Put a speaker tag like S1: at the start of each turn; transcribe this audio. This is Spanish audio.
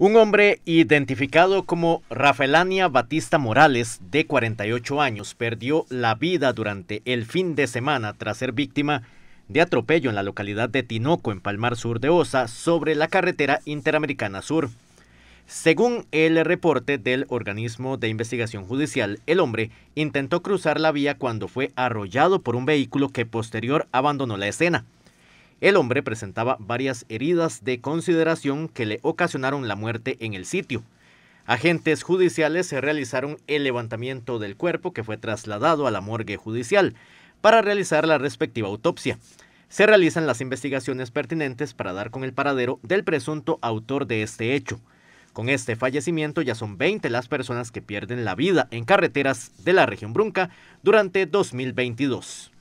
S1: Un hombre identificado como Rafaelania Batista Morales, de 48 años, perdió la vida durante el fin de semana tras ser víctima de atropello en la localidad de Tinoco, en Palmar Sur de Osa, sobre la carretera Interamericana Sur. Según el reporte del organismo de investigación judicial, el hombre intentó cruzar la vía cuando fue arrollado por un vehículo que posterior abandonó la escena. El hombre presentaba varias heridas de consideración que le ocasionaron la muerte en el sitio. Agentes judiciales se realizaron el levantamiento del cuerpo que fue trasladado a la morgue judicial para realizar la respectiva autopsia. Se realizan las investigaciones pertinentes para dar con el paradero del presunto autor de este hecho. Con este fallecimiento ya son 20 las personas que pierden la vida en carreteras de la región Brunca durante 2022.